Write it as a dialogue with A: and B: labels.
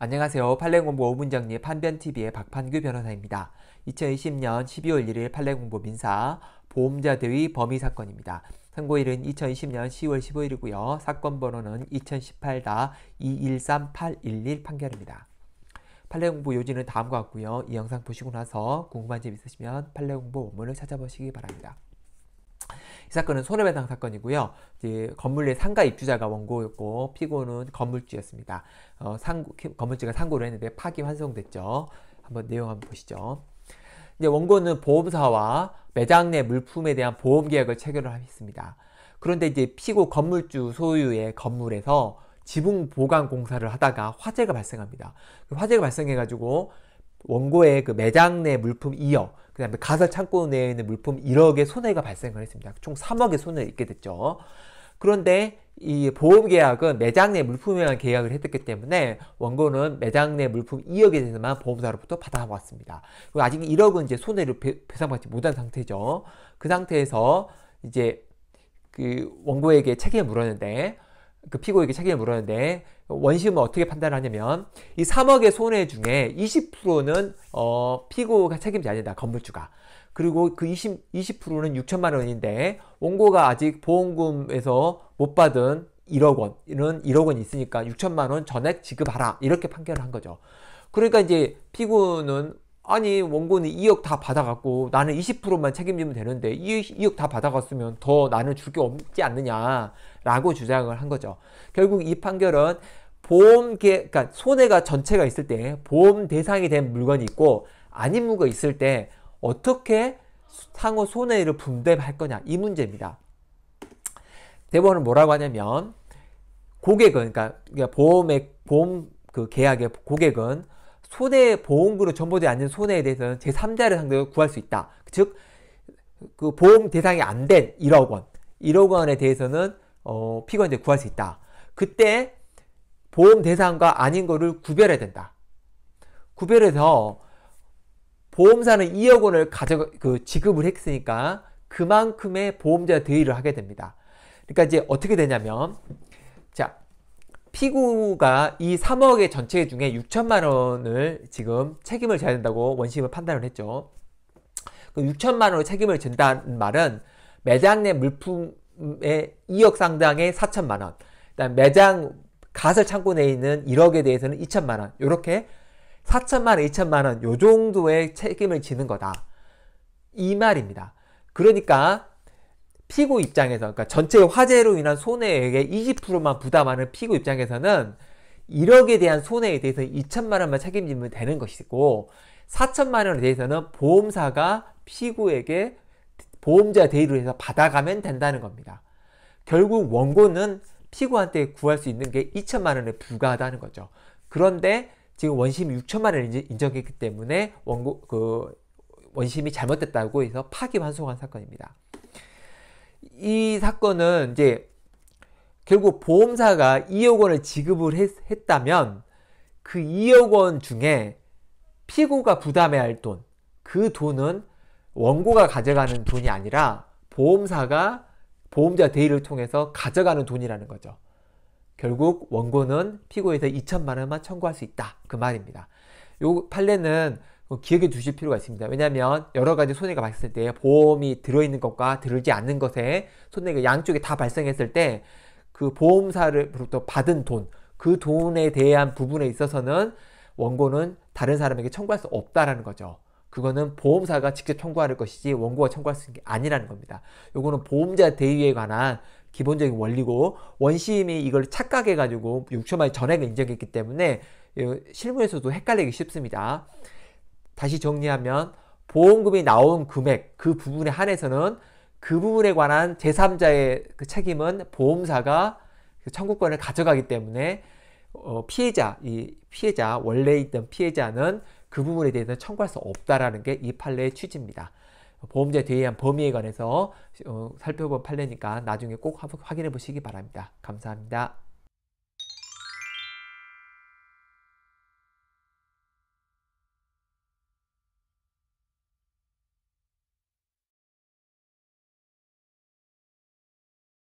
A: 안녕하세요. 판례공부 5분정리 판변TV의 박판규 변호사입니다. 2020년 12월 1일 판례공부 민사 보험자 대위 범위 사건입니다. 선고일은 2020년 10월 15일이고요. 사건 번호는 2018-213811 판결입니다. 판례공부 요지는 다음과 같고요. 이 영상 보시고 나서 궁금한 점 있으시면 판례공부 원문을 찾아보시기 바랍니다. 이 사건은 손해배상 사건이고요. 이제 건물 내 상가 입주자가 원고였고 피고는 건물주였습니다. 어, 상구, 건물주가 상고를 했는데 파기 환송됐죠. 한번 내용 한번 보시죠. 이제 원고는 보험사와 매장 내 물품에 대한 보험 계약을 체결을 했습니다. 그런데 이제 피고 건물주 소유의 건물에서 지붕 보강 공사를 하다가 화재가 발생합니다. 그 화재가 발생해가지고 원고의 그 매장 내 물품 2억, 그 다음에 가설 창고 내에 있는 물품 1억의 손해가 발생을 했습니다. 총 3억의 손해를 입게 됐죠. 그런데 이 보험 계약은 매장 내 물품에만 계약을 했었기 때문에 원고는 매장 내 물품 2억에 대해서만 보험사로부터 받아왔습니다. 그리고 아직 1억은 이제 손해를 배, 배상받지 못한 상태죠. 그 상태에서 이제 그 원고에게 책임을 물었는데 그 피고에게 책임을 물었는데 원심은 어떻게 판단하냐면 이 3억의 손해 중에 20%는 어 피고가 책임지 아니다 건물주가 그리고 그 20, 20%는 6천만 원인데 원고가 아직 보험금에서 못 받은 1억 원은 1억 원 있으니까 6천만 원 전액 지급하라 이렇게 판결을 한 거죠. 그러니까 이제 피고는 아니 원고는 2억 다받아갖고 나는 20%만 책임지면 되는데 2억 다 받아갔으면 더 나는 줄 게 없지 않느냐라고 주장을 한 거죠. 결국 이 판결은 보험계 그러니까 손해가 전체가 있을 때 보험 대상이 된 물건이 있고 아닌 무가 있을 때 어떻게 상호 손해를 분배할 거냐 이 문제입니다. 대법원은 뭐라고 하냐면 고객은 그러니까 보험의 보험 그 계약의 고객은 손해 보험으로 전보되지 않는 손해에 대해서는 제3자를 상대로 구할 수 있다. 즉, 그 보험 대상이 안 된 1억 원, 1억 원에 대해서는 어, 피고인데 구할 수 있다. 그때 보험 대상과 아닌 거를 구별해야 된다. 구별해서 보험사는 2억 원을 가져 그 지급을 했으니까 그만큼의 보험자 대의를 하게 됩니다. 그러니까 이제 어떻게 되냐면 자 피고가 이 3억의 전체 중에 6천만 원을 지금 책임을 져야 된다고 원심을 판단을 했죠. 그 6천만 원을 책임을 진다는 말은 매장 내 물품의 2억 상당의 4천만 원, 그다음 매장 가설 창고 내에 있는 1억에 대해서는 2천만 원, 이렇게 4천만 원, 2천만 원, 요 정도의 책임을 지는 거다. 이 말입니다. 그러니까 피고 입장에서 그러니까 전체 화재로 인한 손해액의 20%만 부담하는 피고 입장에서는 1억에 대한 손해에 대해서 2천만 원만 책임지면 되는 것이고 4천만 원에 대해서는 보험사가 피고에게 보험자 대의로 해서 받아가면 된다는 겁니다. 결국 원고는 피고한테 구할 수 있는 게 2천만 원에 불과하다는 거죠. 그런데 지금 원심이 6천만 원을 인정했기 때문에 원고 그 원심이 잘못됐다고 해서 파기환송한 사건입니다. 이 사건은 이제 결국 보험사가 2억 원을 지급을 했, 다면그 2억 원 중에 피고가 부담해야 할 돈, 그 돈은 원고가 가져가는 돈이 아니라 보험사가 보험자 대의를 통해서 가져가는 돈이라는 거죠. 결국 원고는 피고에서 2천만 원만 청구할 수 있다. 그 말입니다. 요 판례는 기억해 두실 필요가 있습니다. 왜냐하면 여러 가지 손해가 발생할때 보험이 들어있는 것과 들지 않는 것에 손해가 양쪽에 다 발생했을 때 그 보험사로부터 받은 돈, 그 돈에 대한 부분에 있어서는 원고는 다른 사람에게 청구할 수 없다라는 거죠. 그거는 보험사가 직접 청구할 것이지 원고가 청구할 수 있는 게 아니라는 겁니다. 요거는 보험자 대위에 관한 기본적인 원리고 원심이 이걸 착각해 가지고 6초 만원 전액을 인정했기 때문에 실무에서도 헷갈리기 쉽습니다. 다시 정리하면 보험금이 나온 금액 그 부분에 한해서는 그 부분에 관한 제3자의 그 책임은 보험사가 그 청구권을 가져가기 때문에 어, 피해자, 이 피해자, 원래 있던 피해자는 그 부분에 대해서는 청구할 수 없다라는 게 이 판례의 취지입니다. 보험자에 대한 범위에 관해서 어, 살펴본 판례니까 나중에 꼭 확인해 보시기 바랍니다. 감사합니다.